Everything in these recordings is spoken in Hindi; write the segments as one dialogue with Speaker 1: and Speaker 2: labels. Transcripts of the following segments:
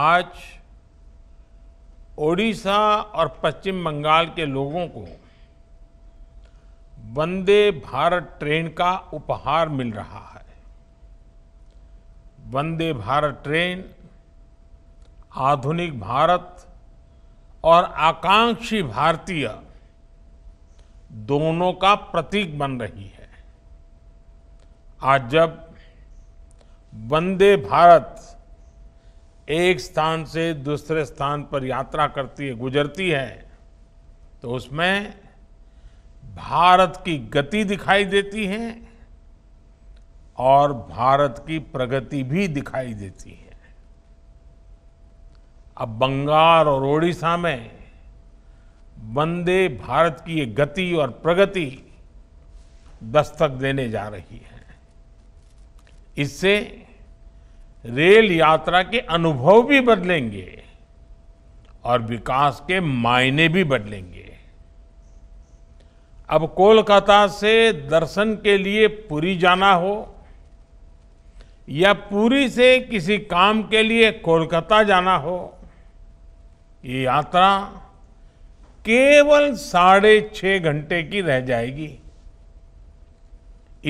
Speaker 1: आज ओडिशा और पश्चिम बंगाल के लोगों को वंदे भारत ट्रेन का उपहार मिल रहा है वंदे भारत ट्रेन आधुनिक भारत और आकांक्षी भारतीय दोनों का प्रतीक बन रही है आज जब वंदे भारत एक स्थान से दूसरे स्थान पर यात्रा करती है गुजरती है तो उसमें भारत की गति दिखाई देती है और भारत की प्रगति भी दिखाई देती है अब बंगाल और ओडिशा में वंदे भारत की ये गति और प्रगति दस्तक देने जा रही है इससे रेल यात्रा के अनुभव भी बदलेंगे और विकास के मायने भी बदलेंगे अब कोलकाता से दर्शन के लिए पुरी जाना हो या पुरी से किसी काम के लिए कोलकाता जाना हो ये यात्रा केवल साढ़े छः घंटे की रह जाएगी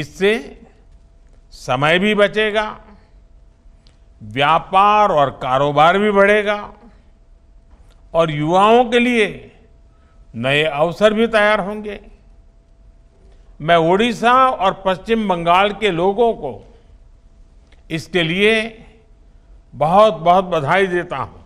Speaker 1: इससे समय भी बचेगा व्यापार और कारोबार भी बढ़ेगा और युवाओं के लिए नए अवसर भी तैयार होंगे मैं ओडिशा और पश्चिम बंगाल के लोगों को इसके लिए बहुत बहुत बधाई देता हूं